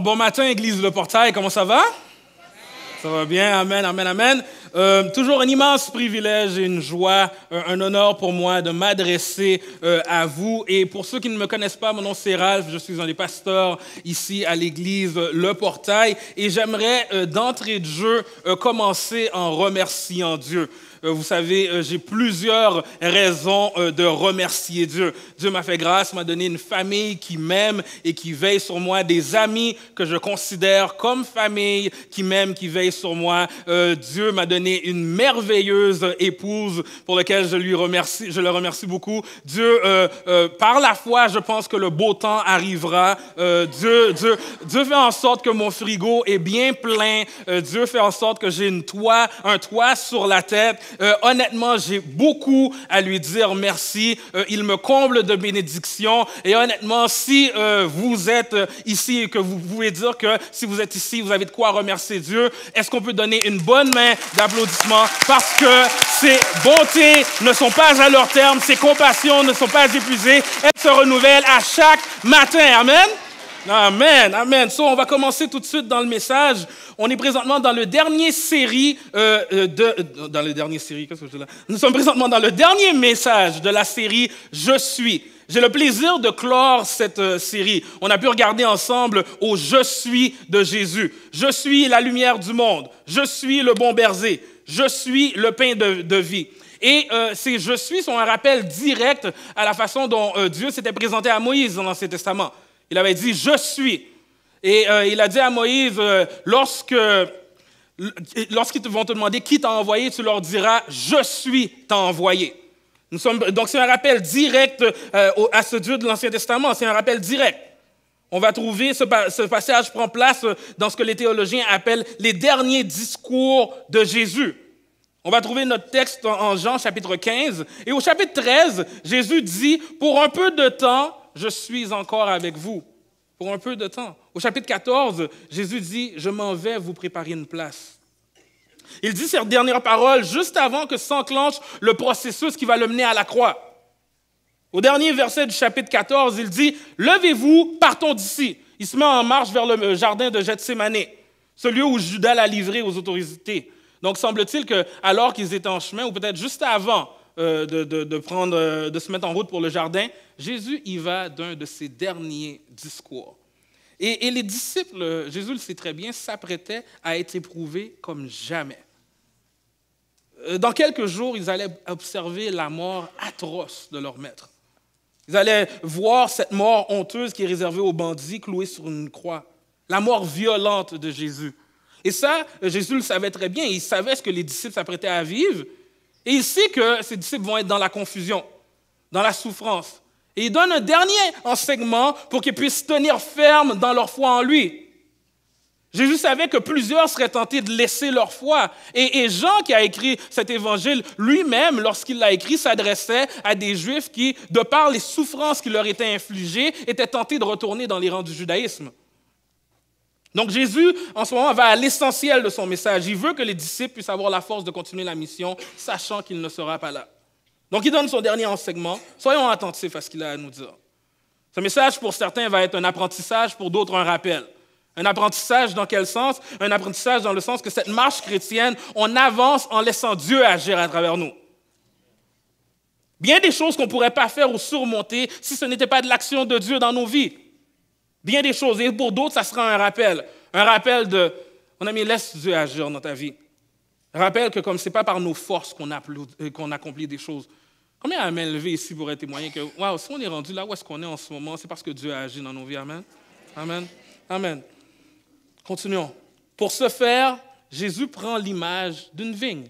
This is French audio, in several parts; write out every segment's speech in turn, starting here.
bon matin, Église Le Portail, comment ça va? Ça va bien, amen, amen, amen. Euh, toujours un immense privilège et une joie, euh, un, honneur pour moi de m'adresser euh, à vous. Et pour ceux qui ne me connaissent pas, mon nom c'est Ralph, je suis un des pasteurs ici à l'église Le Portail. Et j'aimerais d'entrée de jeu commencer en remerciant Dieu. Euh, vous savez, euh, j'ai plusieurs raisons euh, de remercier Dieu. Dieu m'a fait grâce, m'a donné une famille qui m'aime et qui veille sur moi, des amis que je considère comme famille qui m'aiment, qui veille sur moi. Dieu m'a donné une merveilleuse épouse pour laquelle je lui remercie, je le remercie beaucoup. Dieu, par la foi, je pense que le beau temps arrivera. Dieu, Dieu, Dieu fait en sorte que mon frigo est bien plein. Dieu fait en sorte que j'ai une toit, un toit sur la tête. Euh, honnêtement, j'ai beaucoup à lui dire merci. Euh, il me comble de bénédictions. Et honnêtement, si euh, vous êtes ici et que vous pouvez dire que si vous êtes ici, vous avez de quoi remercier Dieu, est-ce qu'on peut donner une bonne main d'applaudissement parce que ses bontés ne sont pas à leur terme, ses compassions ne sont pas épuisées, elles se renouvellent à chaque matin. Amen. Amen, amen. So, on va commencer tout de suite dans le message. On est présentement dans le dernier série euh, euh, de euh, dans le dernier série. Qu'est-ce que je là? Nous sommes présentement dans le dernier message de la série Je suis. J'ai le plaisir de clore cette série. On a pu regarder ensemble au Je suis de Jésus. Je suis la lumière du monde. Je suis le bon berger. Je suis le pain de, vie. Et ces je suis sont un rappel direct à la façon dont Dieu s'était présenté à Moïse dans l'Ancien Testament. Il avait dit, je suis. Et euh, il a dit à Moïse, euh, lorsque, lorsqu'ils vont te demander qui t'a envoyé, tu leur diras, je suis t'a envoyé. Nous sommes, donc c'est un rappel direct euh, à ce Dieu de l'Ancien Testament, c'est un rappel direct. On va trouver, ce, ce passage prend place dans ce que les théologiens appellent les derniers discours de Jésus. On va trouver notre texte en Jean chapitre 15. Et au chapitre 13, Jésus dit, pour un peu de temps, je suis encore avec vous pour un peu de temps. Au chapitre 14, Jésus dit, je m'en vais vous préparer une place. Il dit cette dernière parole juste avant que s'enclenche le processus qui va le mener à la croix. Au dernier verset du chapitre 14, il dit, levez-vous, partons d'ici. Il se met en marche vers le euh, jardin de Gethsemane, ce lieu où Judas l'a livré aux autorités. Donc semble-t-il que alors qu'ils étaient en chemin, ou peut-être juste avant, euh, de, prendre, euh, de se mettre en route pour le jardin, Jésus y va d'un de ses derniers discours. Et, et les disciples, Jésus le sait très bien, s'apprêtaient à être éprouvés comme jamais. Euh, dans quelques jours, ils allaient observer la mort atroce de leur maître. Ils allaient voir cette mort honteuse qui est réservée aux bandits cloués sur une croix, la mort violente de Jésus. Et ça, Jésus le savait très bien. Il savait ce que les disciples s'apprêtaient à vivre. Et il sait que ses disciples vont être dans la confusion, dans la souffrance. Et il donne un dernier enseignement pour qu'ils puissent tenir ferme dans leur foi en lui. Jésus savait que plusieurs seraient tentés de laisser leur foi. Et, et Jean, qui a écrit cet évangile lui-même, lorsqu'il l'a écrit, s'adressait à des Juifs qui, de par les souffrances qui leur étaient infligées, étaient tentés de retourner dans les rangs du judaïsme. Donc Jésus, en ce moment, va à l'essentiel de son message. Il veut que les disciples puissent avoir la force de continuer la mission, sachant qu'il ne sera pas là. Donc il donne son dernier enseignement. Soyons attentifs à ce qu'il a à nous dire. Ce message, pour certains, va être un apprentissage, pour d'autres, un rappel. Un apprentissage dans quel sens Un apprentissage dans le sens que cette marche chrétienne, on avance en laissant Dieu agir à travers nous. Bien des choses qu'on ne pourrait pas faire ou surmonter si ce n'était pas de l'action de Dieu dans nos vies. Bien des choses. Et pour d'autres, ça sera un rappel. Un rappel de, mon ami, laisse Dieu agir dans ta vie. rappel que comme ce n'est pas par nos forces qu'on euh, qu'on accomplit des choses, combien à main ici être témoigner que, waouh, si on est rendu là où est-ce qu'on est en ce moment, c'est parce que Dieu a agi dans nos vies. Amen. Amen. Amen. Continuons. Pour ce faire, Jésus prend l'image d'une vigne.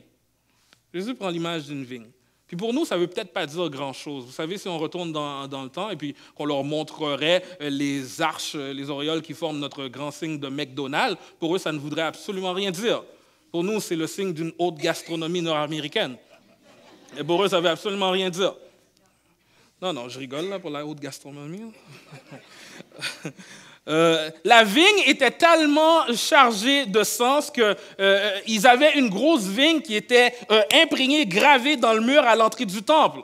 Jésus prend l'image d'une vigne. Puis pour nous, ça ne veut peut-être pas dire grand-chose. Vous savez, si on retourne dans, le temps et puis qu'on leur montrerait euh, les arches, euh, les auréoles qui forment notre grand signe de McDonald's, pour eux, ça ne voudrait absolument rien dire. Pour nous, c'est le signe d'une haute gastronomie nord-américaine. Et pour eux, ça ne veut absolument rien dire. Non, non, je rigole là pour la haute gastronomie. Euh, la vigne était tellement chargée de sens qu'ils euh, avaient une grosse vigne qui était euh, imprégnée, gravée dans le mur à l'entrée du temple.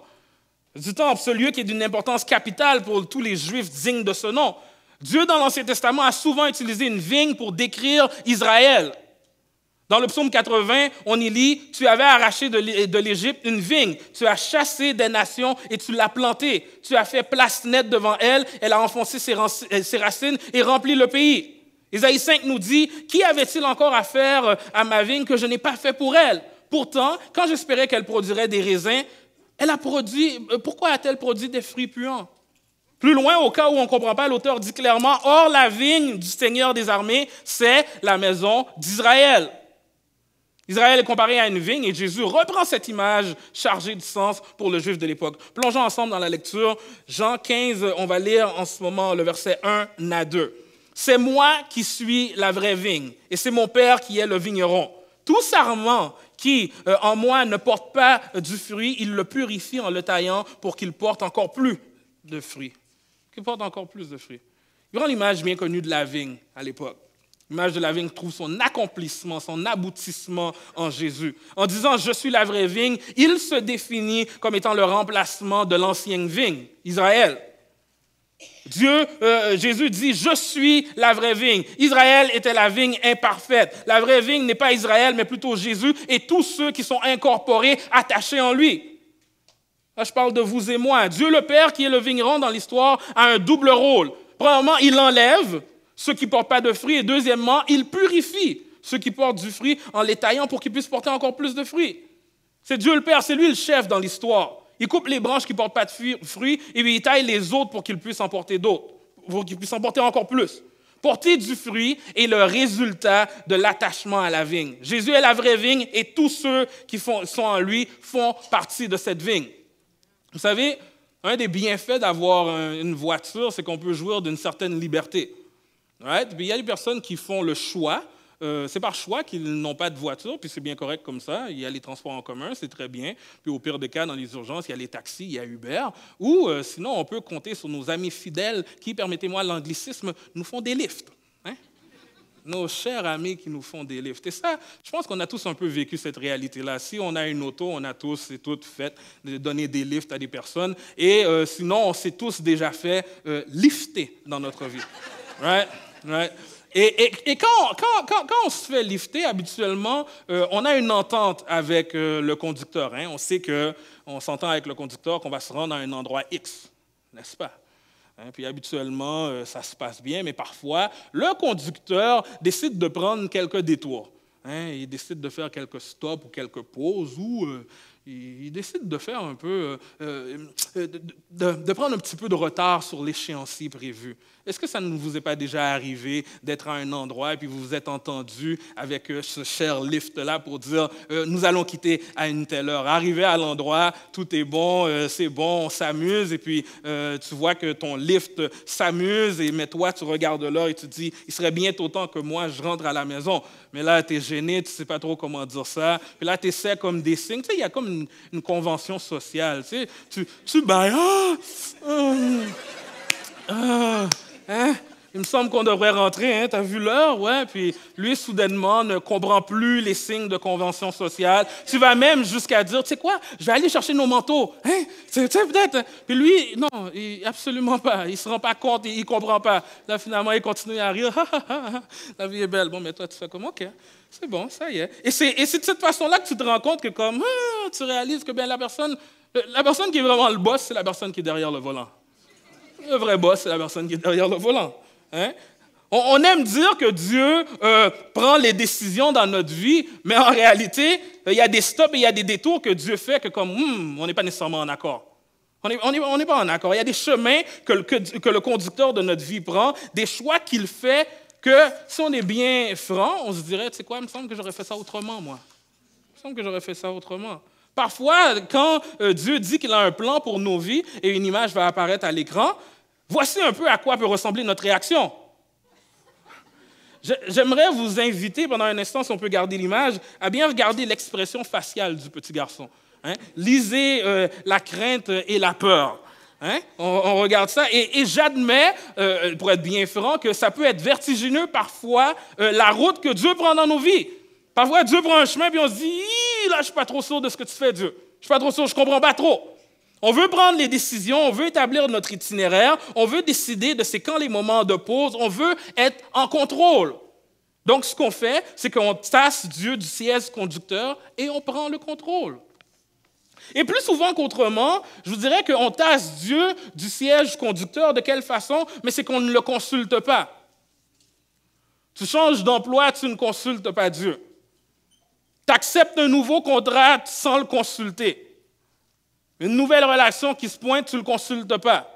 Du temple, ce lieu qui est d'une importance capitale pour tous les Juifs dignes de ce nom. Dieu, dans l'Ancien Testament, a souvent utilisé une vigne pour décrire Israël. Dans le psaume 80, on y lit, Tu avais arraché de l'Égypte une vigne, tu as chassé des nations et tu l'as plantée, tu as fait place nette devant elle, elle a enfoncé ses euh, racines et rempli le pays. Isaïe 5 nous dit, Qui avait-il encore à faire euh, à ma vigne que je n'ai pas fait pour elle Pourtant, quand j'espérais qu'elle produirait des raisins, elle a produit, euh, pourquoi a-t-elle produit des fruits puants plus loin, au cas où on ne comprend pas, l'auteur dit clairement, Or la vigne du Seigneur des armées, c'est la maison d'Israël. Israël est comparé à une vigne et Jésus reprend cette image chargée de sens pour le juif de l'époque. Plongeons ensemble dans la lecture. Jean 15, on va lire en ce moment le verset 1 à 2. C'est moi qui suis la vraie vigne et c'est mon Père qui est le vigneron. Tout sarment qui euh, en moi ne porte pas du fruit, il le purifie en le taillant pour qu'il porte encore plus de fruits. Qu'il porte encore plus de fruits. Grande image bien connue de la vigne à l'époque. L'image de la vigne trouve son accomplissement, son aboutissement en Jésus. En disant Je suis la vraie vigne, il se définit comme étant le remplacement de l'ancienne vigne, Israël. Dieu, euh, Jésus dit, je suis la vraie vigne. Israël était la vigne imparfaite. La vraie vigne n'est pas Israël, mais plutôt Jésus et tous ceux qui sont incorporés, attachés en lui. Là, je parle de vous et moi. Dieu le Père, qui est le vigneron dans l'histoire, a un double rôle. Premièrement, il enlève ceux qui ne portent pas de fruits. Et deuxièmement, il purifie ceux qui portent du fruit en les taillant pour qu'ils puissent porter encore plus de fruits. C'est Dieu le Père, c'est lui le chef dans l'histoire. Il coupe les branches qui ne portent pas de fruits et il taille les autres pour qu'ils puissent en porter d'autres, pour qu'ils puissent en porter encore plus. Porter du fruit est le résultat de l'attachement à la vigne. Jésus est la vraie vigne et tous ceux qui sont en lui font partie de cette vigne. Vous savez, un des bienfaits d'avoir une voiture, c'est qu'on peut jouir d'une certaine liberté il y a des personnes qui font le choix. Euh, c'est par choix qu'ils n'ont pas de voiture, puis c'est bien correct comme ça. Il y a les transports en commun, c'est très bien. Puis au pire des cas, dans les urgences, il y a les taxis, il y a Uber. Ou euh, sinon, on peut compter sur nos amis fidèles qui, permettez-moi l'anglicisme, nous font des lifts. Hein? Nos chers amis qui nous font des lifts. Et ça, je pense qu'on a tous un peu vécu cette réalité-là. Si on a une auto, on a tous et toutes fait de donner des lifts à des personnes. Et euh, sinon, on s'est tous déjà fait lifter dans notre vie. Right? Et, quand, on se fait lifter, habituellement, euh, on a une entente avec euh, le conducteur. Hein. On sait qu'on s'entend avec le conducteur qu'on va se rendre à un endroit X, n'est-ce pas? Hein, puis habituellement, euh, ça se passe bien, mais parfois, le conducteur décide de prendre quelques détours. Hein. Il décide de faire quelques stops ou quelques pauses ou il, décide de faire un peu, de, prendre un petit peu de retard sur l'échéancier prévu. Est-ce que ça ne vous est pas déjà arrivé d'être à un endroit et puis vous vous êtes entendu avec euh, ce cher lift-là pour dire euh, nous allons quitter à une telle heure Arrivé à l'endroit, tout est bon, euh, c'est bon, on s'amuse et puis tu vois que ton lift s'amuse et mais toi tu regardes l'heure et tu dis il serait bientôt autant que moi je rentre à la maison. Mais là tu es gêné, tu ne sais pas trop comment dire ça. Puis là tu essaies comme des signes. Tu sais, il y a comme une, convention sociale. Tu, sais, tu, tu bailles. Ah, ah, ah. Hein? Il me semble qu'on devrait rentrer, hein? as vu l'heure, ouais? Puis lui, soudainement, ne comprend plus les signes de convention sociale. Tu vas même jusqu'à dire, tu sais quoi? Je vais aller chercher nos manteaux, hein? Tu peut-être. Hein? Puis lui, non, absolument pas. Il se rend pas compte, il, il comprend pas. Là, finalement, il continue à rire. La vie est belle. Bon, mais toi, tu fais comme, OK. C'est bon, ça y est. Et c'est, de cette façon-là que tu te rends compte que comme, ah, tu réalises que bien la personne, euh, la personne qui est vraiment le boss, c'est la personne qui est derrière le volant. Le vrai boss, c'est la personne qui est derrière le volant. Hein? On, aime dire que Dieu euh, prend les décisions dans notre vie, mais en réalité, il y a des stops et il y a des détours que Dieu fait que comme, hmm, on n'est pas nécessairement en accord. On n'est est, pas en accord. Il y a des chemins que, le conducteur de notre vie prend, des choix qu'il fait que, si on est bien franc, on se dirait, tu sais quoi, il me semble que j'aurais fait ça autrement, moi. Il me semble que j'aurais fait ça autrement. Parfois, quand euh, Dieu dit qu'il a un plan pour nos vies et une image va apparaître à l'écran, voici un peu à quoi peut ressembler notre réaction. J'aimerais vous inviter, pendant un instant, si on peut garder l'image, à bien regarder l'expression faciale du petit garçon. Hein. Lisez euh, la crainte et la peur. Hein. On, regarde ça et, j'admets, euh, pour être bien franc, que ça peut être vertigineux parfois la route que Dieu prend dans nos vies. Parfois, Dieu prend un chemin, puis on se dit, là, je ne suis pas trop sûr de ce que tu fais, Dieu. Je ne suis pas trop sûr, je ne comprends pas trop. On veut prendre les décisions, on veut établir notre itinéraire, on veut décider de c'est quand les moments de pause, on veut être en contrôle. Donc, ce qu'on fait, c'est qu'on tasse Dieu du siège conducteur et on prend le contrôle. Et plus souvent qu'autrement, je vous dirais qu'on tasse Dieu du siège conducteur. De quelle façon Mais c'est qu'on ne le consulte pas. Tu changes d'emploi, tu ne consultes pas Dieu. Tu acceptes un nouveau contrat sans le consulter. Une nouvelle relation qui se pointe, tu ne le consultes pas.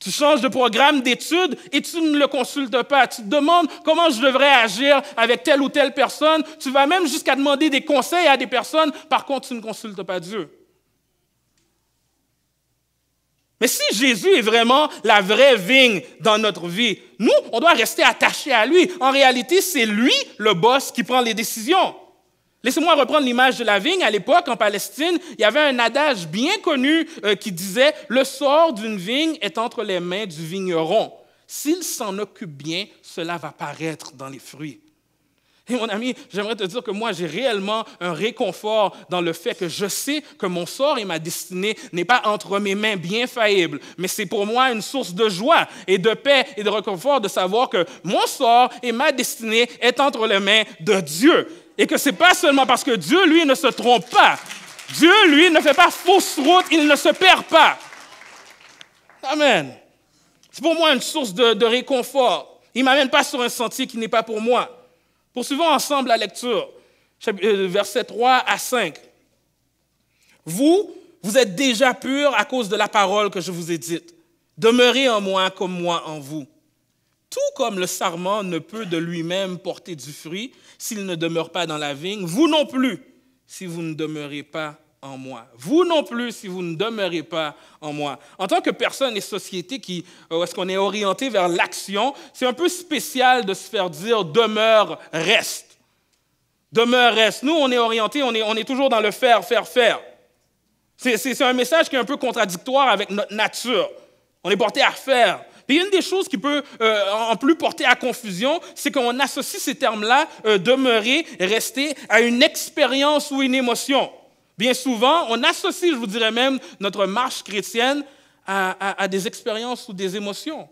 Tu changes de programme d'études et tu ne le consultes pas. Tu te demandes comment je devrais agir avec telle ou telle personne. Tu vas même jusqu'à demander des conseils à des personnes. Par contre, tu ne consultes pas Dieu. Mais si Jésus est vraiment la vraie vigne dans notre vie, nous, on doit rester attachés à lui. En réalité, c'est lui, le boss, qui prend les décisions. Laissez-moi reprendre l'image de la vigne. À l'époque, en Palestine, il y avait un adage bien connu euh, qui disait Le sort d'une vigne est entre les mains du vigneron. S'il s'en occupe bien, cela va paraître dans les fruits. Et mon ami, j'aimerais te dire que moi, j'ai réellement un réconfort dans le fait que je sais que mon sort et ma destinée n'est pas entre mes mains bien faillibles, mais c'est pour moi une source de joie et de paix et de réconfort de savoir que mon sort et ma destinée est entre les mains de Dieu. Et que ce n'est pas seulement parce que Dieu, lui, ne se trompe pas. Dieu, lui, ne fait pas fausse route, il ne se perd pas. Amen. C'est pour moi une source de, réconfort. Il ne m'amène pas sur un sentier qui n'est pas pour moi. Poursuivons ensemble la lecture, euh, versets 3 à 5. Vous, vous êtes déjà purs à cause de la parole que je vous ai dite. Demeurez en moi comme moi en vous. Tout comme le sarment ne peut de lui-même porter du fruit s'il ne demeure pas dans la vigne, vous non plus, si vous ne demeurez pas en moi. Vous non plus, si vous ne demeurez pas en moi. En tant que personne et société qui, euh, est-ce qu'on est orienté vers l'action, c'est un peu spécial de se faire dire demeure, reste. Demeure, reste. Nous, on est orienté, on est, toujours dans le faire, faire, faire. C'est un message qui est un peu contradictoire avec notre nature. On est porté à faire. Et une des choses qui peut euh, en plus porter à confusion, c'est qu'on associe ces termes-là, euh, demeurer, rester, à une expérience ou une émotion. Bien souvent, on associe, je vous dirais même, notre marche chrétienne à, des expériences ou des émotions.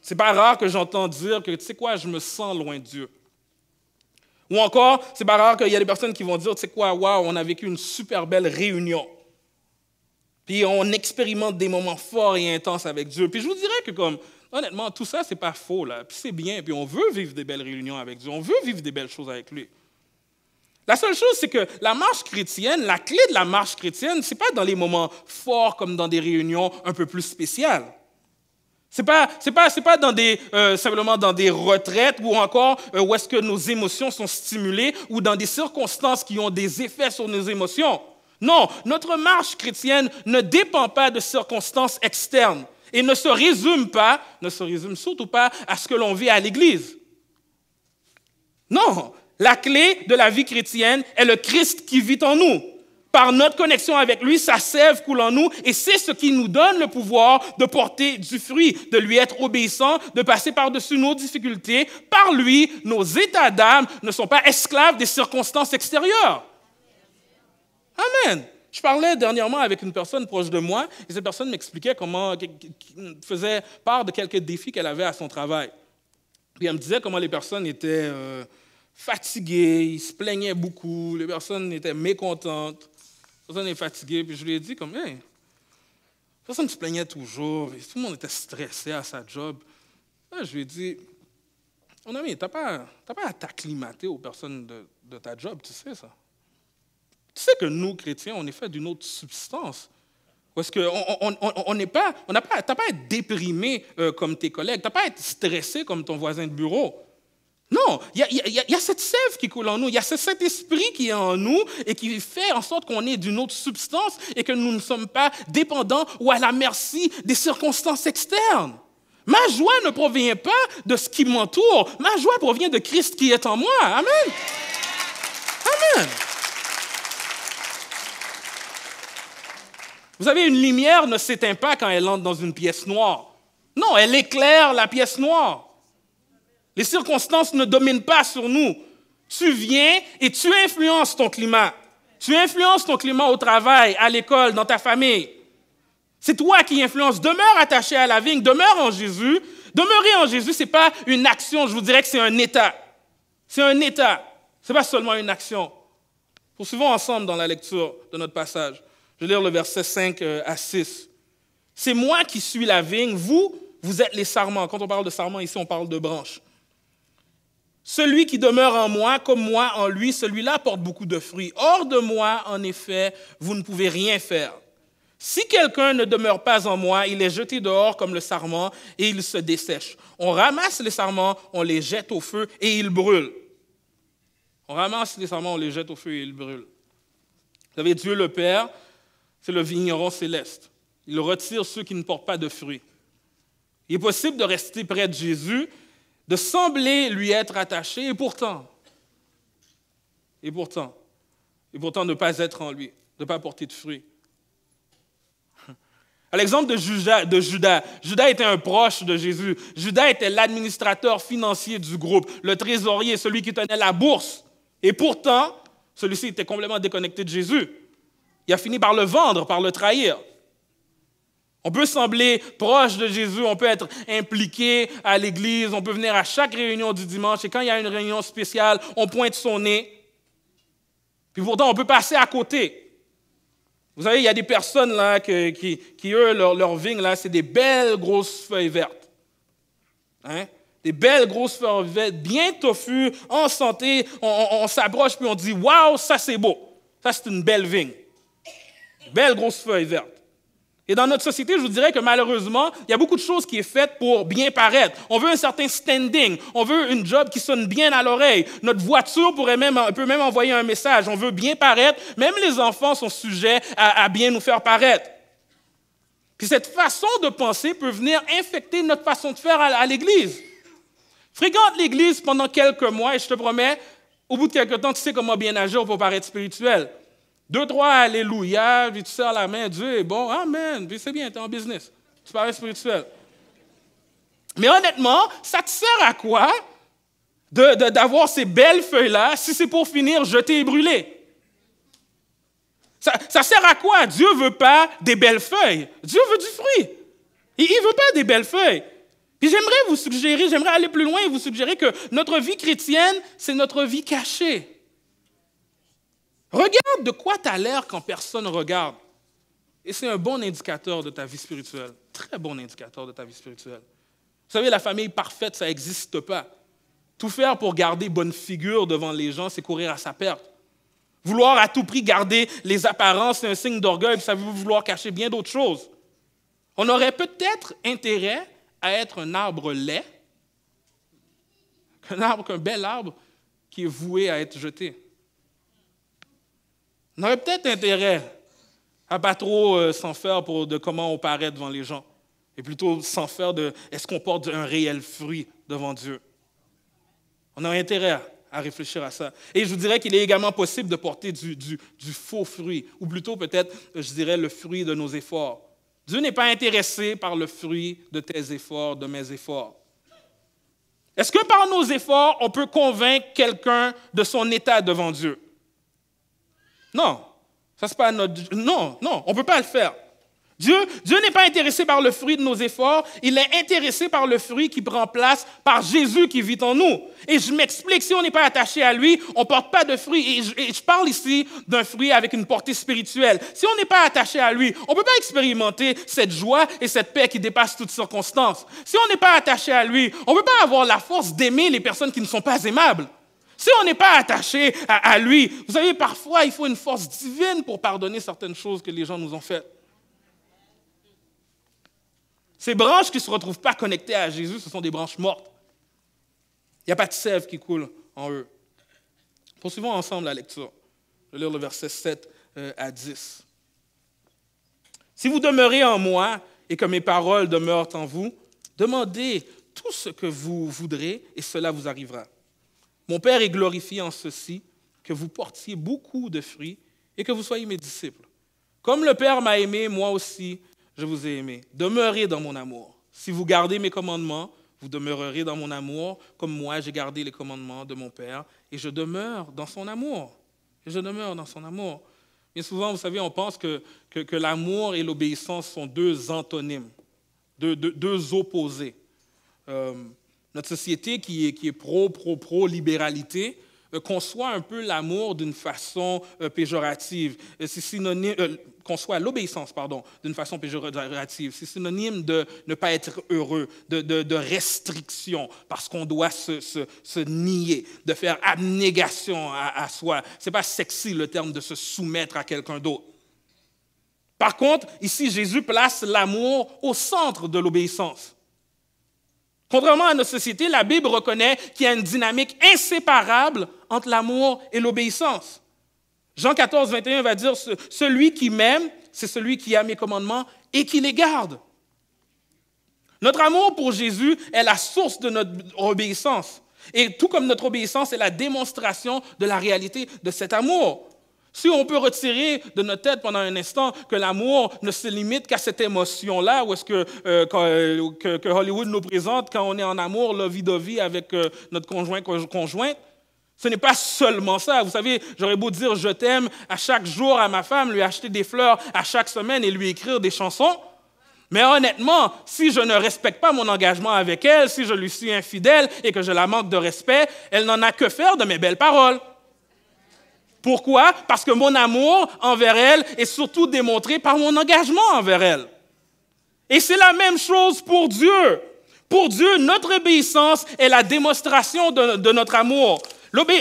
C'est pas rare que j'entends dire que, tu sais quoi, je me sens loin de Dieu. Ou encore, c'est pas rare qu'il y a des personnes qui vont dire, tu sais quoi, waouh, on a vécu une super belle réunion. Puis on expérimente des moments forts et intenses avec Dieu. Puis je vous dirais que comme, honnêtement, tout ça, c'est pas faux, là. Puis c'est bien, puis on veut vivre des belles réunions avec Dieu, on veut vivre des belles choses avec lui. La seule chose, c'est que la marche chrétienne, la clé de la marche chrétienne, ce n'est pas dans les moments forts comme dans des réunions un peu plus spéciales. Ce n'est pas, euh, simplement dans des retraites ou encore euh, où est-ce que nos émotions sont stimulées ou dans des circonstances qui ont des effets sur nos émotions. Non, notre marche chrétienne ne dépend pas de circonstances externes et ne se résume pas, ne se résume surtout pas à ce que l'on vit à l'Église. Non, la clé de la vie chrétienne est le Christ qui vit en nous. Par notre connexion avec lui, sa sève coule en nous et c'est ce qui nous donne le pouvoir de porter du fruit, de lui être obéissant, de passer par-dessus nos difficultés. Par lui, nos états d'âme ne sont pas esclaves des circonstances extérieures. Amen. Je parlais dernièrement avec une personne proche de moi et cette personne m'expliquait comment, faisait part de quelques défis qu'elle avait à son travail. Puis elle me disait comment les personnes étaient... Euh, fatigué, il se plaignait beaucoup, les personnes étaient mécontentes, les personnes étaient fatiguées, puis je lui ai dit comme, hey, personne se plaignait toujours, et tout le monde était stressé à sa job. Là, je lui ai dit, mon ami, t'as pas, pas à t'acclimater aux personnes de, de, ta job, tu sais ça. Tu sais que nous, chrétiens, on est fait d'une autre substance. Parce que on n'a on, pas, à être déprimé euh, comme tes collègues, t'as pas à être stressé comme ton voisin de bureau. Non, il y, a cette sève qui coule en nous, il y a ce Saint-Esprit qui est en nous et qui fait en sorte qu'on est d'une autre substance et que nous ne sommes pas dépendants ou à la merci des circonstances externes. Ma joie ne provient pas de ce qui m'entoure, ma joie provient de Christ qui est en moi. Amen. Amen. Vous savez, une lumière ne s'éteint pas quand elle entre dans une pièce noire. Non, elle éclaire la pièce noire. Les circonstances ne dominent pas sur nous. Tu viens et tu influences ton climat. Tu influences ton climat au travail, à l'école, dans ta famille. C'est toi qui influences. Demeure attaché à la vigne, demeure en Jésus. Demeurer en Jésus, ce n'est pas une action, je vous dirais que c'est un état. C'est un état. Ce n'est pas seulement une action. Poursuivons ensemble dans la lecture de notre passage. Je vais lire le verset 5 euh, à 6. C'est moi qui suis la vigne, vous, vous êtes les sarments. Quand on parle de sarments, ici, on parle de branches. Celui qui demeure en moi comme moi en lui, celui-là porte beaucoup de fruits. Hors de moi, en effet, vous ne pouvez rien faire. Si quelqu'un ne demeure pas en moi, il est jeté dehors comme le sarment et il se dessèche. On ramasse les sarments, on les jette au feu et ils brûlent. On ramasse les sarments, on les jette au feu et ils brûlent. Vous savez, Dieu le Père, c'est le vigneron céleste. Il retire ceux qui ne portent pas de fruits. Il est possible de rester près de Jésus, de sembler lui être attaché, et pourtant, et pourtant, et pourtant ne pas être en lui, ne pas porter de fruits. À l'exemple de de Judas, Judas était un proche de Jésus. Judas était l'administrateur financier du groupe, le trésorier, celui qui tenait la bourse. Et pourtant, celui-ci était complètement déconnecté de Jésus. Il a fini par le vendre, par le trahir. On peut sembler proche de Jésus, on peut être impliqué à l'Église, on peut venir à chaque réunion du dimanche, et quand il y a une réunion spéciale, on pointe son nez. Puis pourtant, on peut passer à côté. Vous savez, il y a des personnes là qui, qui, eux, leur, vigne, là, c'est des belles grosses feuilles vertes. Hein? Des belles grosses feuilles vertes, bien toffues, en santé. On, s'approche puis on dit Waouh, ça c'est beau. Ça c'est une belle vigne. Belle grosse feuille verte. Et dans notre société, je vous dirais que malheureusement, il y a beaucoup de choses qui est faites pour bien paraître. On veut un certain standing, on veut une job qui sonne bien à l'oreille. Notre voiture pourrait même, peut même envoyer un message. On veut bien paraître. Même les enfants sont sujets à, bien nous faire paraître. Puis cette façon de penser peut venir infecter notre façon de faire à, à l'Église. Fréquente l'Église pendant quelques mois et je te promets, au bout de quelques temps, tu sais comment bien agir pour paraître spirituel. Deux, trois, alléluia, puis tu sers la main, Dieu est bon, amen, puis c'est bien, tu es en business. Tu parles spirituel. Mais honnêtement, ça te sert à quoi d'avoir ces belles feuilles-là si c'est pour finir jeter et brûler? Ça, ça, sert à quoi? Dieu veut pas des belles feuilles. Dieu veut du fruit. Il ne veut pas des belles feuilles. Puis j'aimerais vous suggérer, j'aimerais aller plus loin et vous suggérer que notre vie chrétienne, c'est notre vie cachée. Regarde de quoi tu as l'air quand personne regarde. Et c'est un bon indicateur de ta vie spirituelle. Très bon indicateur de ta vie spirituelle. Vous savez, la famille parfaite, ça n'existe pas. Tout faire pour garder bonne figure devant les gens, c'est courir à sa perte. Vouloir à tout prix garder les apparences, c'est un signe d'orgueil, ça veut vouloir cacher bien d'autres choses. On aurait peut-être intérêt à être un arbre laid, qu'un arbre, qu'un bel arbre qui est voué à être jeté. On aurait peut-être intérêt à pas trop s'en faire pour de comment on paraît devant les gens, et plutôt s'en faire de est-ce qu'on porte un réel fruit devant Dieu. On a intérêt à réfléchir à ça. Et je vous dirais qu'il est également possible de porter du faux fruit, ou plutôt peut-être, je dirais, le fruit de nos efforts. Dieu n'est pas intéressé par le fruit de tes efforts, de mes efforts. Est-ce que par nos efforts, on peut convaincre quelqu'un de son état devant Dieu? Non, ça c'est pas notre. Non, non, on peut pas le faire. Dieu, Dieu n'est pas intéressé par le fruit de nos efforts, il est intéressé par le fruit qui prend place par Jésus qui vit en nous. Et je m'explique, si on n'est pas attaché à lui, on ne porte pas de fruit. Et je, parle ici d'un fruit avec une portée spirituelle. Si on n'est pas attaché à lui, on ne peut pas expérimenter cette joie et cette paix qui dépasse toutes circonstance. Si on n'est pas attaché à lui, on ne peut pas avoir la force d'aimer les personnes qui ne sont pas aimables. Si on n'est pas attaché à, lui, vous savez, parfois, il faut une force divine pour pardonner certaines choses que les gens nous ont faites. Ces branches qui ne se retrouvent pas connectées à Jésus, ce sont des branches mortes. Il n'y a pas de sève qui coule en eux. Poursuivons ensemble la lecture. Je vais lire le verset 7 euh, à 10. Si vous demeurez en moi et que mes paroles demeurent en vous, demandez tout ce que vous voudrez et cela vous arrivera. Mon Père est glorifié en ceci, que vous portiez beaucoup de fruits et que vous soyez mes disciples. Comme le Père m'a aimé, moi aussi, je vous ai aimé. Demeurez dans mon amour. Si vous gardez mes commandements, vous demeurerez dans mon amour, comme moi j'ai gardé les commandements de mon Père, et je demeure dans son amour. Et je demeure dans son amour. Bien souvent, vous savez, on pense que, que, l'amour et l'obéissance sont deux antonymes, deux, deux, opposés. Euh, notre société qui est, pro, pro, pro libéralité, euh, conçoit un peu l'amour d'une façon euh, péjorative. Euh, c'est synonyme, l'obéissance, pardon, d'une façon péjorative. C'est synonyme de ne pas être heureux, de, de, restriction, parce qu'on doit se, se, se, nier, de faire abnégation à, à soi. n'est pas sexy le terme de se soumettre à quelqu'un d'autre. Par contre, ici, Jésus place l'amour au centre de l'obéissance. Contrairement à notre société, la Bible reconnaît qu'il y a une dynamique inséparable entre l'amour et l'obéissance. Jean 14, 21 va dire, celui qui m'aime, c'est celui qui a mes commandements et qui les garde. Notre amour pour Jésus est la source de notre obéissance. Et tout comme notre obéissance est la démonstration de la réalité de cet amour. Si on peut retirer de notre tête pendant un instant que l'amour ne se limite qu'à cette émotion-là, ou est-ce euh, euh, que, Hollywood nous présente quand on est en amour, le vie de vie avec euh, notre conjoint, conjointe, ce n'est pas seulement ça. Vous savez, j'aurais beau dire je t'aime à chaque jour à ma femme, lui acheter des fleurs à chaque semaine et lui écrire des chansons. Mais honnêtement, si je ne respecte pas mon engagement avec elle, si je lui suis infidèle et que je la manque de respect, elle n'en a que faire de mes belles paroles. Pourquoi? Parce que mon amour envers elle est surtout démontré par mon engagement envers elle. Et c'est la même chose pour Dieu. Pour Dieu, notre obéissance est la démonstration de, notre amour.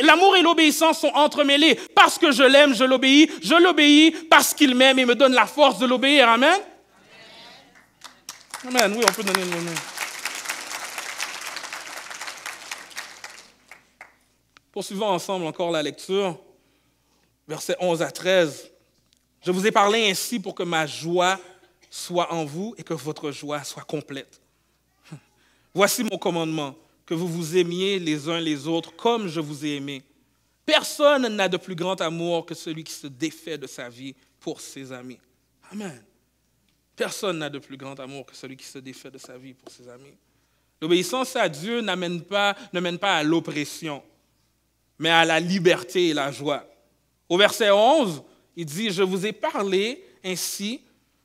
L'amour et l'obéissance sont entremêlés. Parce que je l'aime, je l'obéis. Je l'obéis parce qu'il m'aime et me donne la force de l'obéir. Amen? Amen. Oui, on peut donner le nom. Poursuivons ensemble encore la lecture versets 11 à 13. Je vous ai parlé ainsi pour que ma joie soit en vous et que votre joie soit complète. Voici mon commandement, que vous vous aimiez les uns les autres comme je vous ai aimé. Personne n'a de plus grand amour que celui qui se défait de sa vie pour ses amis. Amen. Personne n'a de plus grand amour que celui qui se défait de sa vie pour ses amis. L'obéissance à Dieu n'amène ne mène pas à l'oppression, mais à la liberté et la joie. Au verset 11, il dit, je vous ai parlé ainsi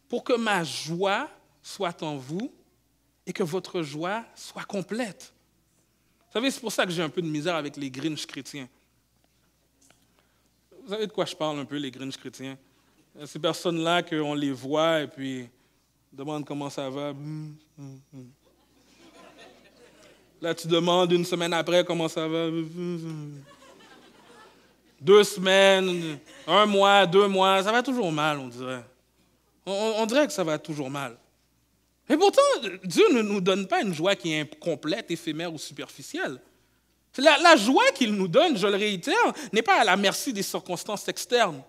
pour que ma joie soit en vous et que votre joie soit complète. Vous savez, c'est pour ça que j'ai un peu de misère avec les Grinch chrétiens. Vous savez de quoi je parle un peu, les Grinch chrétiens? Euh, ces personnes-là qu'on les voit et puis ils demande comment ça va. Mm, mm, mm. Là, tu demandes une semaine après comment ça va deux semaines, un mois, deux mois, ça va toujours mal, on dirait. On, dirait que ça va toujours mal. Et pourtant, Dieu ne nous donne pas une joie qui est incomplète, éphémère ou superficielle. La, joie qu'il nous donne, je le réitère, n'est pas à la merci des circonstances externes.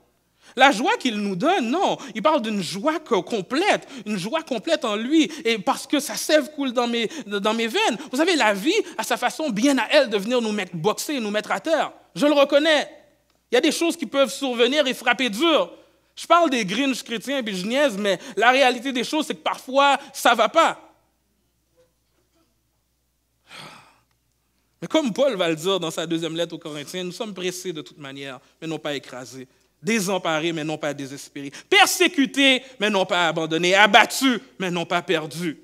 La joie qu'il nous donne, non, il parle d'une joie complète, une joie complète en lui, et parce que sa sève coule dans mes, dans mes veines. Vous savez, la vie a sa façon bien à elle de venir nous mettre boxer, nous mettre à terre. Je le reconnais. Il y a des choses qui peuvent survenir et frapper dur. Je parle des grinches chrétiens et je mais la réalité des choses, c'est que parfois, ça ne va pas. Mais comme Paul va le dire dans sa deuxième lettre aux Corinthiens, nous sommes pressés de toute manière, mais non pas écrasés, désemparés, mais non pas désespérés, persécutés, mais non pas abandonnés, abattus, mais non pas perdus.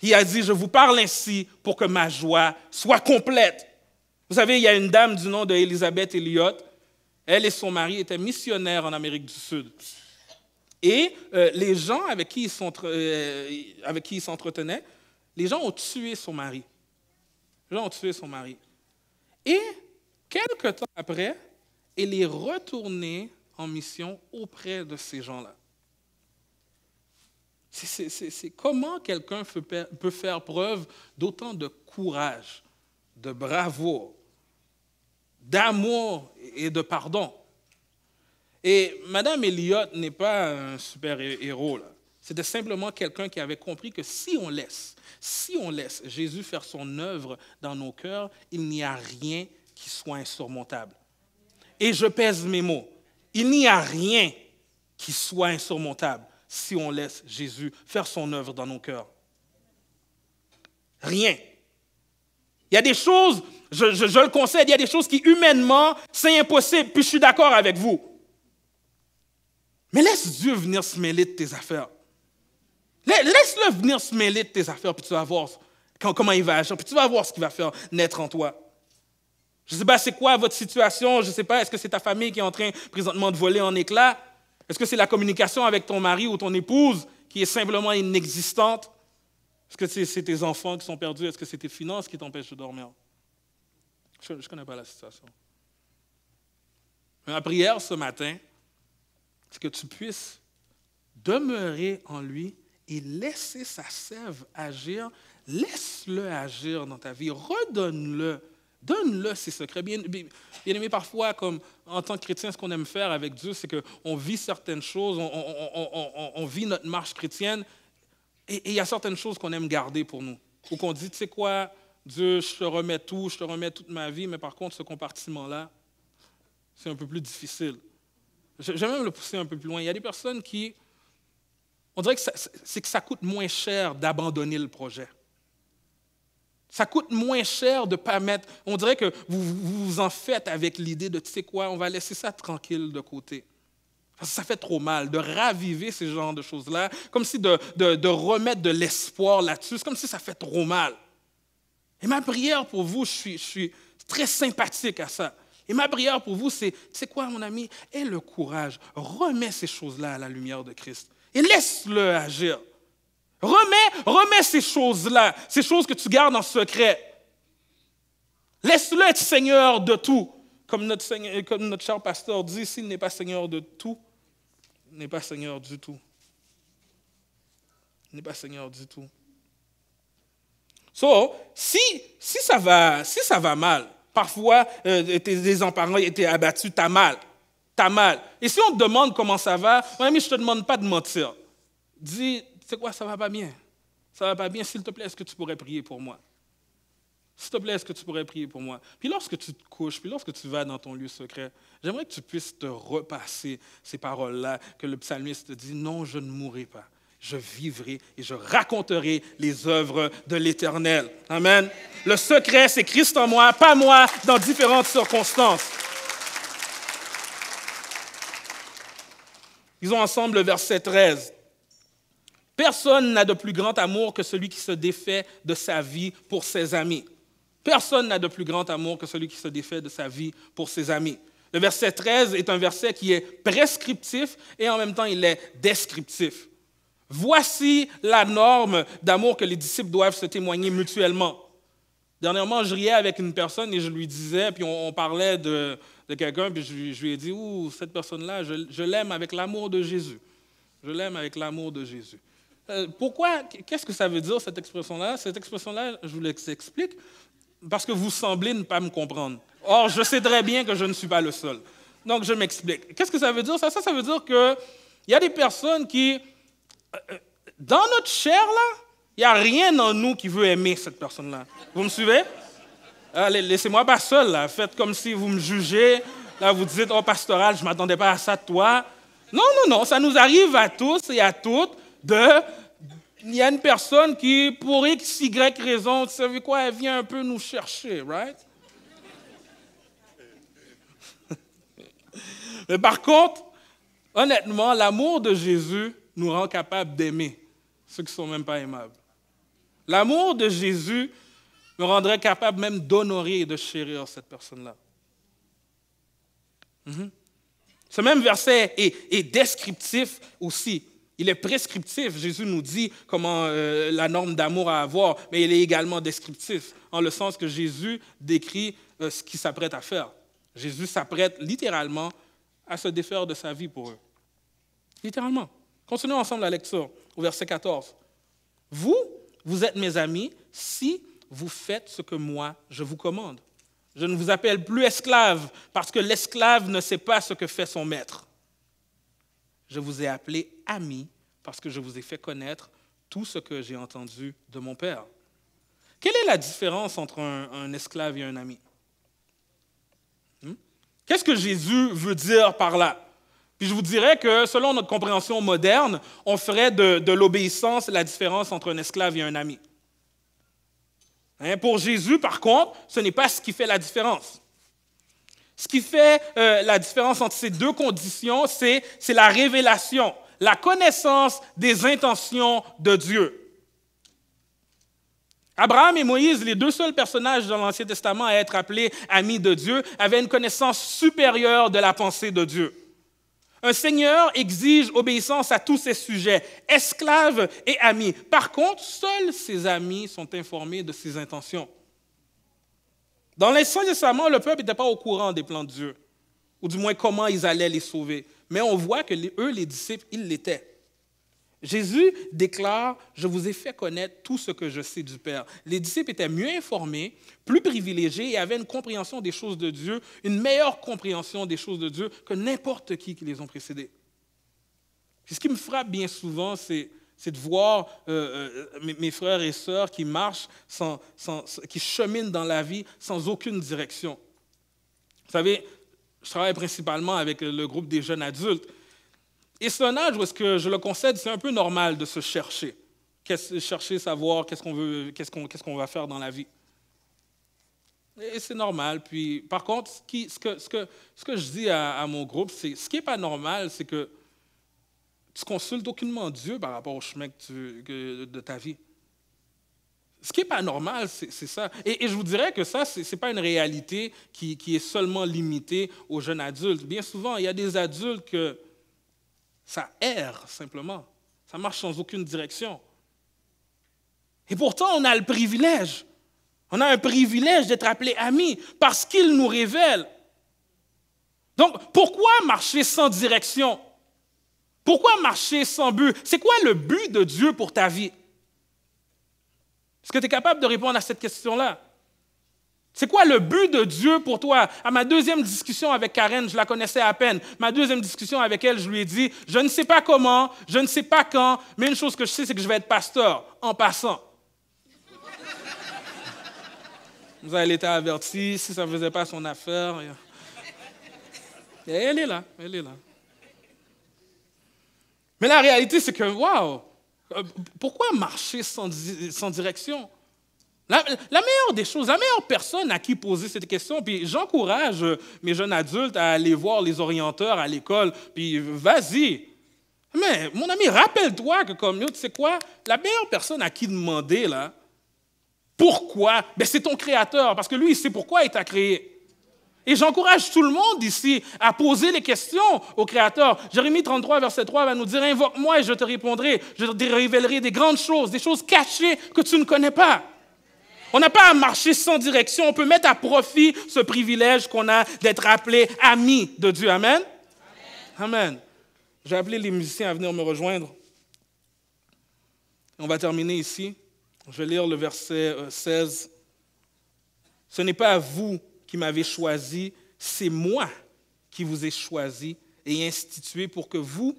Il a dit, je vous parle ainsi pour que ma joie soit complète. Vous savez, il y a une dame du nom de Elliot. Elliott. Elle et son mari étaient missionnaires en Amérique du Sud. Et euh, les gens euh, avec qui ils s'entretenaient, les gens ont tué son mari. Les gens ont tué son mari. Et quelques temps après, elle est retournée en mission auprès de ces gens-là. C'est comment quelqu'un peut faire preuve d'autant de courage, de bravoure, d'amour et de pardon. Et Madame Elliott n'est pas un super-héros. C'était simplement quelqu'un qui avait compris que si on laisse, si on laisse Jésus faire son œuvre dans nos cœurs, il n'y a rien qui soit insurmontable. Et je pèse mes mots. Il n'y a rien qui soit insurmontable si on laisse Jésus faire son œuvre dans nos cœurs. Rien. Il y a des choses je, le concède, il y a des choses qui humainement, c'est impossible, puis je suis d'accord avec vous. Mais laisse Dieu venir se mêler de tes affaires. Laisse-le venir se mêler de tes affaires, puis tu vas voir comment il va agir, puis tu vas voir ce qu'il va faire naître en toi. Je ne sais pas c'est quoi votre situation, je ne sais pas, est-ce que c'est ta famille qui est en train présentement de voler en éclats? Est-ce que c'est la communication avec ton mari ou ton épouse qui est simplement inexistante? Est-ce que c'est tes enfants qui sont perdus? Est-ce que c'est tes finances qui t'empêchent de dormir? Je ne connais pas la situation. Ma prière ce matin, c'est que tu puisses demeurer en lui et laisser sa sève agir. Laisse-le agir dans ta vie. Redonne-le. Donne-le ses secrets. Bien, bien, aimé, parfois, comme en tant que chrétien, ce qu'on aime faire avec Dieu, c'est qu'on vit certaines choses, on, on, vit notre marche chrétienne, et il y a certaines choses qu'on aime garder pour nous. Ou qu'on dit, tu sais quoi, Dieu, je te remets tout, je te remets toute ma vie, mais par contre, ce compartiment-là, c'est un peu plus difficile. Je même le pousser un peu plus loin. Il y a des personnes qui, on dirait que c'est que ça coûte moins cher d'abandonner le projet. Ça coûte moins cher de ne pas mettre. On dirait que vous vous, en faites avec l'idée de, tu sais quoi, on va laisser ça tranquille de côté. Parce que ça fait trop mal de raviver ces genres de choses-là, comme si de, de remettre de l'espoir là-dessus, c'est comme si ça fait trop mal. Et ma prière pour vous, je suis, très sympathique à ça. Et ma prière pour vous, c'est, c'est quoi, mon ami? Aie le courage. Remets ces choses-là à la lumière de Christ. Et laisse-le agir. Remets, ces choses-là, ces choses que tu gardes en secret. Laisse-le être Seigneur de tout. Comme notre, comme notre cher pasteur dit, s'il n'est pas Seigneur de tout, il n'est pas Seigneur du tout. Il n'est pas Seigneur du tout. So, si, ça, va, si ça va mal, parfois euh, tes, tes étaient abattus, t'as mal. T'as mal. Et si on te demande comment ça va, mon ami, je te demande pas de mentir. Dis, tu sais quoi, ça va pas bien. Ça va pas bien, s'il te plaît, est-ce que tu pourrais prier pour moi? S'il te plaît, est-ce que tu pourrais prier pour moi? Puis lorsque tu te couches, puis lorsque tu vas dans ton lieu secret, j'aimerais que tu puisses te repasser ces paroles-là que le psalmiste dit, non, je ne mourrai pas je vivrai et je raconterai les œuvres de l'Éternel. Amen. Le secret, c'est Christ en moi, pas moi, dans différentes circonstances. Ils ont ensemble le verset 13. Personne n'a de plus grand amour que celui qui se défait de sa vie pour ses amis. Personne n'a de plus grand amour que celui qui se défait de sa vie pour ses amis. Le verset 13 est un verset qui est prescriptif et en même temps il est descriptif. Voici la norme d'amour que les disciples doivent se témoigner mutuellement. Dernièrement, je riais avec une personne et je lui disais, puis on, parlait de, de quelqu'un, puis je, lui ai dit, Ouh, cette personne-là, je, l'aime avec l'amour de Jésus. Je l'aime avec l'amour de Jésus. Euh, pourquoi, qu'est-ce que ça veut dire, cette expression-là? Cette expression-là, je vous l'explique, parce que vous semblez ne pas me comprendre. Or, je sais très bien que je ne suis pas le seul. Donc, je m'explique. Qu'est-ce que ça veut dire, ça? Ça, ça veut dire qu'il y a des personnes qui dans notre chair, là, il n'y a rien en nous qui veut aimer cette personne-là. Vous me suivez? Laissez-moi pas seul, là. Faites comme si vous me jugez. Là, vous dites, oh, pastoral, je ne m'attendais pas à ça de toi. Non, non, non, ça nous arrive à tous et à toutes de. Il y a une personne qui, pour X, Y raison, tu savez quoi, elle vient un peu nous chercher, right? Mais par contre, honnêtement, l'amour de Jésus nous rend capables d'aimer ceux qui ne sont même pas aimables. L'amour de Jésus me rendrait capable même d'honorer et de chérir cette personne-là. Mhm. Ce même verset est, descriptif aussi. Il est prescriptif. Jésus nous dit comment euh, la norme d'amour à avoir, mais il est également descriptif, en le sens que Jésus décrit euh, ce qu'il s'apprête à faire. Jésus s'apprête littéralement à se défaire de sa vie pour eux. Littéralement. Continuons ensemble la lecture au verset 14. Vous, vous êtes mes amis si vous faites ce que moi je vous commande. Je ne vous appelle plus esclave parce que l'esclave ne sait pas ce que fait son maître. Je vous ai appelé ami parce que je vous ai fait connaître tout ce que j'ai entendu de mon Père. Quelle est la différence entre un, esclave et un ami? Hmm? Qu'est-ce que Jésus veut dire par là? Et je vous dirais que selon notre compréhension moderne, on ferait de, l'obéissance la différence entre un esclave et un ami. Hein, pour Jésus, par contre, ce n'est pas ce qui fait la différence. Ce qui fait euh, la différence entre ces deux conditions, c'est la révélation, la connaissance des intentions de Dieu. Abraham et Moïse, les deux seuls personnages dans l'Ancien Testament à être appelés amis de Dieu, avaient une connaissance supérieure de la pensée de Dieu. Un seigneur exige obéissance à tous ses sujets, esclaves et amis. Par contre, seuls ses amis sont informés de ses intentions. Dans l'Ancien Testament, le peuple n'était pas au courant des plans de Dieu, ou du moins comment ils allaient les sauver. Mais on voit que eux, les disciples, ils l'étaient. Jésus déclare, je vous ai fait connaître tout ce que je sais du Père. Les disciples étaient mieux informés, plus privilégiés et avaient une compréhension des choses de Dieu, une meilleure compréhension des choses de Dieu que n'importe qui qui les ont précédés. ce qui me frappe bien souvent, c'est, de voir euh, euh, mes, frères et sœurs qui marchent, qui cheminent dans la vie sans aucune direction. Vous savez, je travaille principalement avec le groupe des jeunes adultes. Et c'est un âge où que je le concède, c'est un peu normal de se chercher, -ce, chercher, savoir qu'est-ce qu'on veut, qu'est-ce qu'on, va faire dans la vie. Et c'est normal. Puis, par contre, ce, que, je dis à, mon groupe, c'est ce qui n'est pas normal, c'est que tu consultes aucunement Dieu par rapport au chemin de ta vie. Ce qui n'est pas normal, c'est ça. Et, je vous dirais que ça, ce n'est pas une réalité qui, qui, est seulement limitée aux jeunes adultes. Bien souvent, il y a des adultes que, ça erre simplement. Ça marche sans aucune direction. Et pourtant, on a le privilège. On a un privilège d'être appelé ami parce qu'il nous révèle. Donc, pourquoi marcher sans direction? Pourquoi marcher sans but? C'est quoi le but de Dieu pour ta vie? Est-ce que tu es capable de répondre à cette question-là? C'est quoi le but de Dieu pour toi? À ma deuxième discussion avec Karen, je la connaissais à peine. Ma deuxième discussion avec elle, je lui ai dit, je ne sais pas comment, je ne sais pas quand, mais une chose que je sais, c'est que je vais être pasteur, en passant. Vous avez été averti, si ça ne faisait pas son affaire. elle est là, elle est là. Mais la réalité, c'est que, waouh, pourquoi marcher sans direction? La, meilleure des choses, la meilleure personne à qui poser cette question, puis j'encourage mes jeunes adultes à aller voir les orienteurs à l'école, puis vas-y. Mais mon ami, rappelle-toi que comme tu sais quoi, la meilleure personne à qui demander, là, pourquoi, ben, c'est ton créateur, parce que lui, il sait pourquoi il t'a créé. Et j'encourage tout le monde ici à poser les questions au Créateur. Jérémie 33, verset 3 va nous dire, Invoque-moi et je te répondrai, je te révélerai des grandes choses, des choses cachées que tu ne connais pas. On n'a pas à marcher sans direction. On peut mettre à profit ce privilège qu'on a d'être appelé ami de Dieu. Amen. Amen. J'ai appelé les musiciens à venir me rejoindre. On va terminer ici. Je vais lire le verset 16. Euh, ce n'est pas vous qui m'avez choisi, c'est moi qui vous ai choisi et institué pour que vous,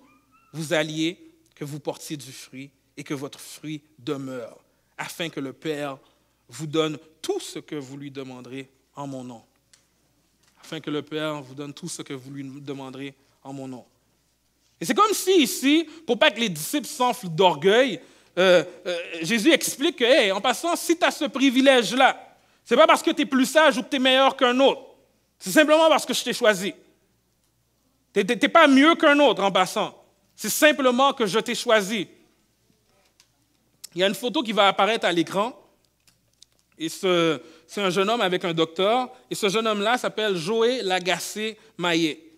vous alliez, que vous portiez du fruit et que votre fruit demeure, afin que le Père vous donne tout ce que vous lui demanderez en mon nom. Afin que le Père vous donne tout ce que vous lui demanderez en mon nom. Et c'est comme si ici, pour pas que les disciples s'enflent d'orgueil, euh, euh, Jésus explique que, en passant, si tu as ce privilège-là, c'est pas parce que tu es plus sage ou que tu es meilleur qu'un autre. C'est simplement parce que je t'ai choisi. Tu n'es pas mieux qu'un autre en passant. C'est simplement que je t'ai choisi. Il y a une photo qui va apparaître à l'écran et c'est un jeune homme avec un docteur. Et ce jeune homme-là s'appelle Joé Lagacé Maillé.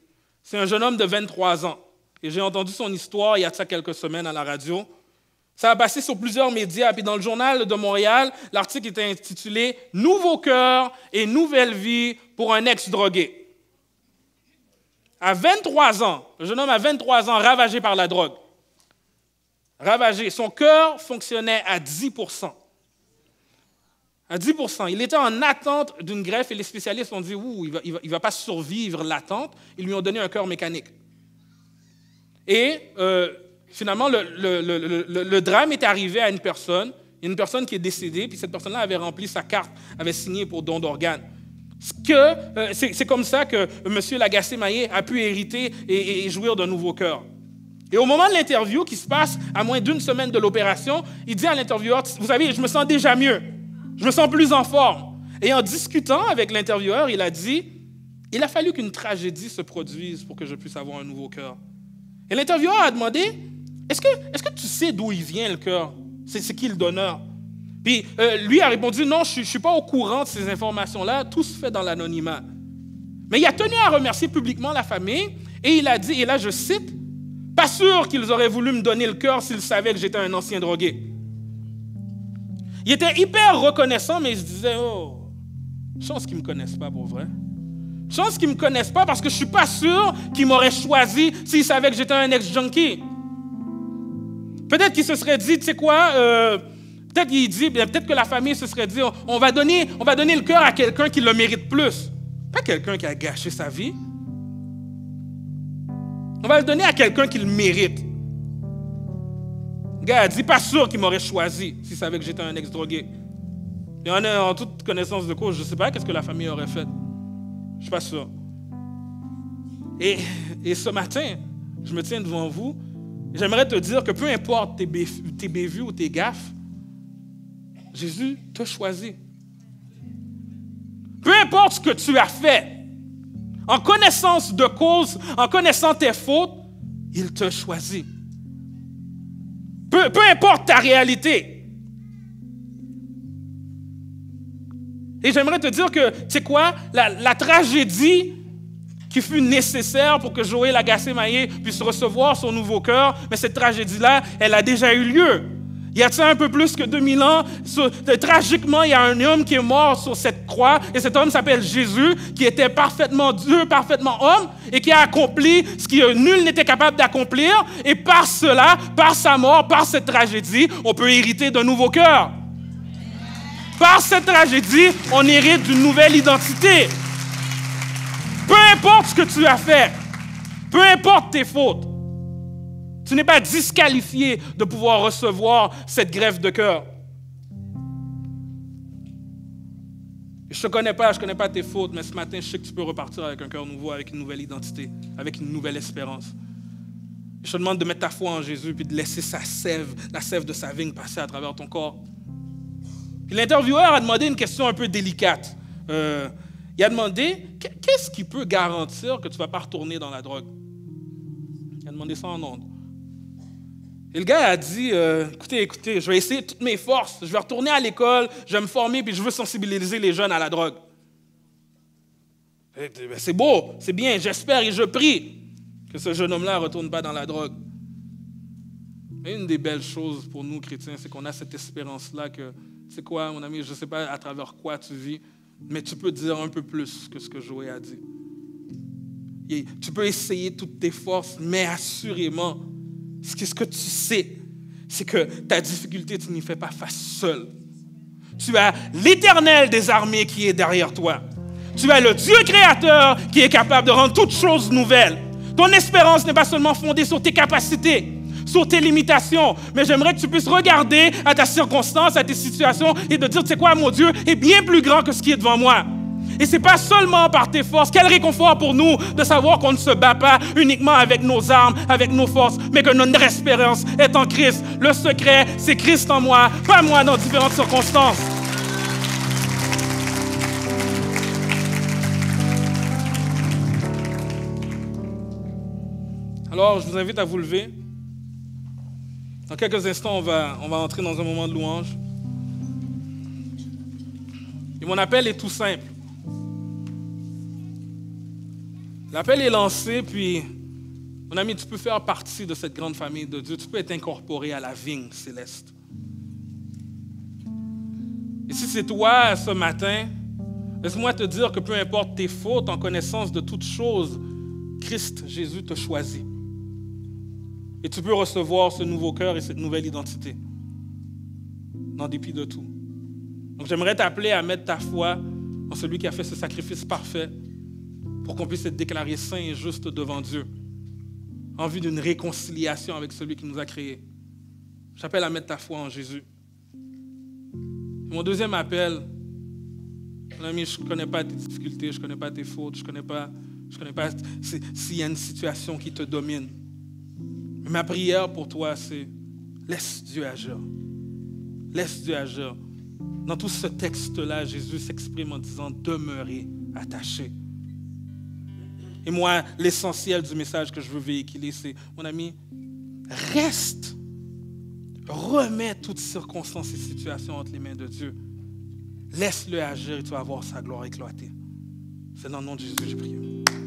C'est un jeune homme de 23 ans. Et j'ai entendu son histoire il y a quelques semaines à la radio. Ça a passé sur plusieurs médias. Puis dans le journal de Montréal, l'article était intitulé Nouveau cœur et nouvelle vie pour un ex-drogué. À 23 ans, le jeune homme à 23 ans, ravagé par la drogue. Ravagé. Son cœur fonctionnait à 10 à 10 Il était en attente d'une greffe et les spécialistes ont dit Ouh, il ne va, pas survivre l'attente. Ils lui ont donné un cœur mécanique. Et euh, finalement, le, drame est arrivé à une personne, une personne qui est décédée, puis cette personne-là avait rempli sa carte, avait signé pour don d'organes. Euh, c'est comme ça que M. lagacé maillé a pu hériter et jouir d'un nouveau cœur. Et au moment de l'interview qui se passe à moins d'une semaine de l'opération, il dit à l'intervieweur Vous savez, je me sens déjà mieux. Je me sens plus en forme. Et en discutant avec l'intervieweur, il a dit, il a fallu qu'une tragédie se produise pour que je puisse avoir un nouveau cœur. Et l'intervieweur a demandé, est-ce que, tu sais d'où il vient le cœur? C'est qui le donneur? Puis euh, lui a répondu, non, je ne suis pas au courant de ces informations-là, tout se fait dans l'anonymat. Mais il a tenu à remercier publiquement la famille et il a dit, et là je cite, pas sûr qu'ils auraient voulu me donner le cœur s'ils savaient que j'étais un ancien drogué. Il était hyper reconnaissant, mais il se disait, oh, chance qu'ils ne me connaissent pas pour vrai. Chance qu'ils ne me connaissent pas parce que je ne suis pas sûr qu'ils m'auraient choisi s'ils savaient que j'étais un ex-junkie. Peut-être qu'ils se serait dit, tu sais quoi, euh, peut-être qu'il dit, peut-être que la famille se serait dit, oh, on, va, donner, on va donner le cœur à quelqu'un qui le mérite plus. Pas quelqu'un qui a gâché sa vie. On va le donner à quelqu'un qui le mérite. Gars, dis pas sûr qu'il m'aurait choisi s'il savait que j'étais un ex-drogué. Et en, en toute connaissance de cause, je ne sais pas qu'est-ce que la famille aurait fait. Je suis pas sûr. Et, et, ce matin, je me tiens devant vous. J'aimerais te dire que peu importe tes, bévues ou tes gaffes, Jésus t'a choisi. Peu importe ce que tu as fait, en connaissance de cause, en connaissant tes fautes, il te choisit. Peu, importe ta réalité. Et j'aimerais te dire que, tu sais quoi, la, tragédie qui fut nécessaire pour que Joël Agassé maillé puisse recevoir son nouveau cœur, mais cette tragédie-là, elle a déjà eu lieu. Il Y a-t-il un peu plus que 2000 ans? tragiquement, il y a un homme qui est mort sur cette croix, et cet homme s'appelle Jésus, qui était parfaitement Dieu, parfaitement homme, et qui a accompli ce que nul n'était capable d'accomplir. Et par cela, par sa mort, par cette tragédie, on peut hériter d'un nouveau cœur. Par cette tragédie, on hérite d'une nouvelle identité. Peu importe ce que tu as fait, peu importe tes fautes, tu n'es pas disqualifié de pouvoir recevoir cette grève de cœur. Je ne te connais pas, je ne connais pas tes fautes, mais ce matin, je sais que tu peux repartir avec un cœur nouveau, avec une nouvelle identité, avec une nouvelle espérance. Je te demande de mettre ta foi en Jésus puis de laisser sa sève, la sève de sa vigne passer à travers ton corps. l'intervieweur a demandé une question un peu délicate. Euh, il a demandé qu'est-ce qui peut garantir que tu ne vas pas retourner dans la drogue Il a demandé ça en ondes. Et le gars a dit, euh, écoutez, écoutez, je vais essayer toutes mes forces, je vais retourner à l'école, je vais me former, puis je veux sensibiliser les jeunes à la drogue. Ben, c'est beau, c'est bien, j'espère et je prie que ce jeune homme-là ne retourne pas dans la drogue. une des belles choses pour nous, chrétiens, c'est qu'on a cette espérance-là que, c'est quoi, mon ami, je ne sais pas à travers quoi tu vis, mais tu peux dire un peu plus que ce que Joé a dit. tu peux essayer toutes tes forces, mais assurément, ce que tu sais, c'est que ta difficulté, tu n'y fais pas face seul. Tu as l'Éternel des armées qui est derrière toi. Tu as le Dieu créateur qui est capable de rendre toutes choses nouvelles. Ton espérance n'est pas seulement fondée sur tes capacités, sur tes limitations, mais j'aimerais que tu puisses regarder à ta circonstance, à tes situations et de dire, tu sais quoi, mon Dieu est bien plus grand que ce qui est devant moi. Et n'est pas seulement par tes forces. Quel réconfort pour nous de savoir qu'on ne se bat pas uniquement avec nos armes, avec nos forces, mais que notre espérance est en Christ. Le secret, c'est Christ en moi, pas moi dans différentes circonstances. Alors, je vous invite à vous lever. Dans quelques instants, on va, on va entrer dans un moment de louange. Et mon appel est tout simple. L'appel est lancé, puis mon ami, tu peux faire partie de cette grande famille de Dieu. Tu peux être incorporé à la vigne céleste. Et si c'est toi ce matin, laisse-moi te dire que peu importe tes fautes, en connaissance de toutes choses, Christ Jésus te choisit. Et tu peux recevoir ce nouveau cœur et cette nouvelle identité, en dépit de tout. Donc j'aimerais t'appeler à mettre ta foi en celui qui a fait ce sacrifice parfait pour qu'on puisse être déclaré saint et juste devant Dieu, en vue d'une réconciliation avec celui qui nous a créés. J'appelle à mettre ta foi en Jésus. Mon deuxième appel, mon ami, je ne connais pas tes difficultés, je ne connais pas tes fautes, je ne connais pas, je connais pas s'il y a une situation qui te domine. Mais ma prière pour toi, c'est laisse Dieu agir. Laisse Dieu agir. Dans tout ce texte-là, Jésus s'exprime en disant demeurez attaché. Et moi, l'essentiel du message que je veux véhiculer, c'est, mon ami, reste, remets toutes circonstances et situations entre les mains de Dieu. Laisse-le agir et tu vas voir sa gloire éclater. C'est dans le nom de Jésus que je prie.